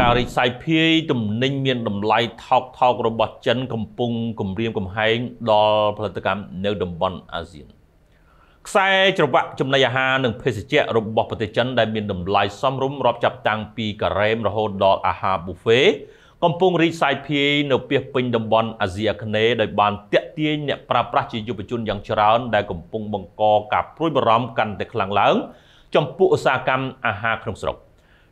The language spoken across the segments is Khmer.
ការរីកសាយភាយទំនិញមានតម្លៃថោកថោករបស់ចិនកំពុងគំរាមកំហែងដល់ផលិតកម្មនៅតំបន់អាស៊ានខ្សែច្រវាក់ចំណីអាហារនិងភេសជ្ជៈរបស់ប្រទេសចិនដែលមានតម្លៃសមរម្យរាប់ចាប់តាំងពីការ៉េមរហូតដល់អាហារប៊ូហ្វេកំពុងរីកសាយភាយនៅពាសពេញតំបន់អាស៊ីអាគ្នេយ៍ដោយបានតាក់ទាញអ្នកប្រើប្រាស់ជាយុវជនយ៉ាងច្រើនដែលកំពុងបង្កការព្រួយបារម្ភកាន់តែខ្លាំងឡើង ចំពោះឧស្សាហកម្មអាហារក្នុងស្រុក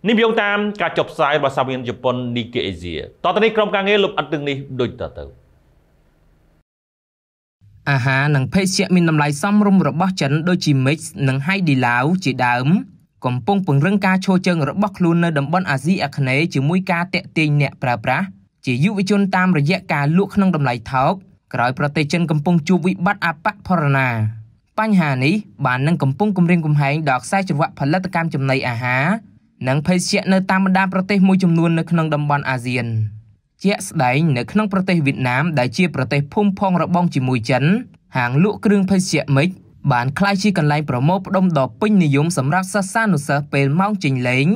នេះយោងតាមការចុះផ្សាយរបស់សាវៀនជប៉ុន Nikkei Asia តទៅនេះក្រុមការងារលំអិតទាំងនេះដូចតទៅអាហារនិងភេសជ្ជៈមានតម្លៃសមរម្យរបស់ចិនដូចជា Mix និង Haidilao ជាដើម កំពុងពង្រឹងការឈរជើងរបស់ខ្លួននៅតំបន់អាស៊ីអាគ្នេយ៍ជាមួយការតាក់ទាញអ្នកប្រើប្រាស់ជាយុវជនតាមរយៈការលក់ក្នុងតម្លៃថោកក្រោយប្រទេសចិនកំពុងជួបវិបត្តិអបផរណាបញ្ហានេះបាននឹងកំពុងគំរាមកំហែងដល់ខ្សែច្រវាក់ផលិតកម្មចំណីអាហារនិងភេសជ្ជៈនៅតាមបណ្ដាប្រទេសមួយចំនួន នៅក្នុងតំបន់អាស៊ានជាក់ស្ដែងនៅក្នុងប្រទេសវៀតណាមដែលជាប្រទេសភូមិផងរបងជាមួយចិនហាងលក់គ្រឿងភេសជ្ជៈមិចបានក្លាយជាកន្លែងប្រមូលផ្ដុំដ៏ពេញនិយមសម្រាប់សិស្សានុសិស្សពេលម៉ោងចេញលេង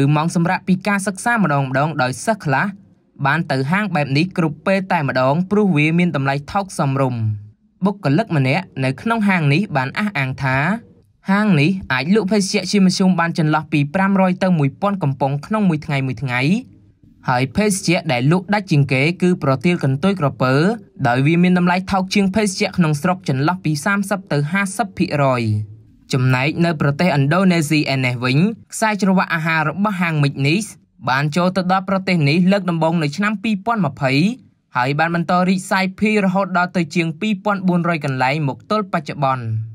ឬម៉ោងសម្រាកពីការសិក្សារម្ដងម្ដងដោយសិស្សខ្លះបានទៅហាងបែបនេះគ្រប់ពេលតែម្ដង ព្រោះវាមានតម្លៃថោកសមរម្យបុគ្គលិកម្នាក់នៅក្នុងហាងនេះបានអះអាងថាហាងនេះអាចលក់ភេសជ្ជៈជាមធ្យមបានចន្លោះពី500ទៅ1000កំប៉ុងក្នុងមួយថ្ងៃមួយថ្ងៃហើយភេសជ្ជៈដែលលក់ដាច់ជាងគេគឺប្រទាលកន្ទុយក្រពើដោយវាមានតម្លៃថោកជាងភេសជ្ជៈក្នុងស្រុកចន្លោះពី30ទៅ50%ចំណែកនៅប្រទេសឥណ្ឌូនេស៊ីឯនេះវិញខ្សែច្រវាក់អាហាររបស់ហាង Mignis បានចូលទៅដល់ប្រទេសនេះលើកដំបូងនៅឆ្នាំ2020ហើយបានបន្តរីកសាយភាយរហូតដល់ទៅជាង2400កន្លែងមកទល់បច្ចុប្បន្ន។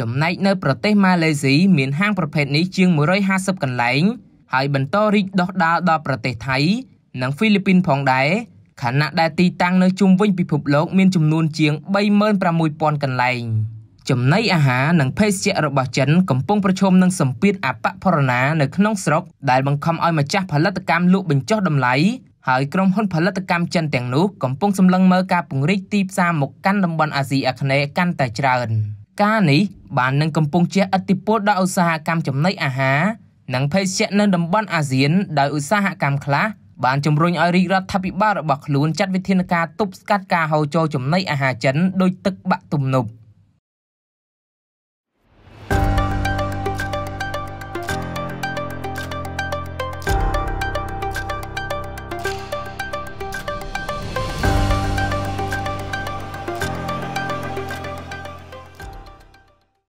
ចំណែកនៅប្រទេសម៉ាឡេស៊ីមានហាងប្រភេទនេះជាង150កន្លែងហើយបន្តរីកដុះដាលដល់ប្រទេសថៃនិងហ្វីលីពីនផងដែរខណៈដែលទីតាំងនៅជុំវិញពិភពលោកមានចំនួនជាង36000កន្លែងចំណីអាហារនិងភេសជ្ជៈរបស់ចិនកំពុងប្រឈមនឹងសម្ពាធអបផរណានៅក្នុងស្រុកដែលបង្ខំឲ្យម្ចាស់ផលិតកម្មលក់បញ្ចុះតម្លៃហើយក្រុមហ៊ុនផលិតកម្មចិនទាំងនោះកំពុងសម្លឹងមើលការពង្រីកទីផ្សារមកកាន់តំបន់អាស៊ីអាគ្នេយ៍កាន់តែច្រើន។ការនេះបាននឹងកំពុងជះឥទ្ធិពលដល់ឧស្សាហកម្មចំណីអាហារនិងភេសជ្ជៈនៅតំបន់អាស៊ានដោយឧស្សាហកម្មខ្លះបានជំរុញឲ្យរាជរដ្ឋាភិបាលរបស់ខ្លួនចាត់វិធានការទប់ស្កាត់ការហូរចូលចំណីអាហារចិនដោយទឹកបាក់ទំនប់។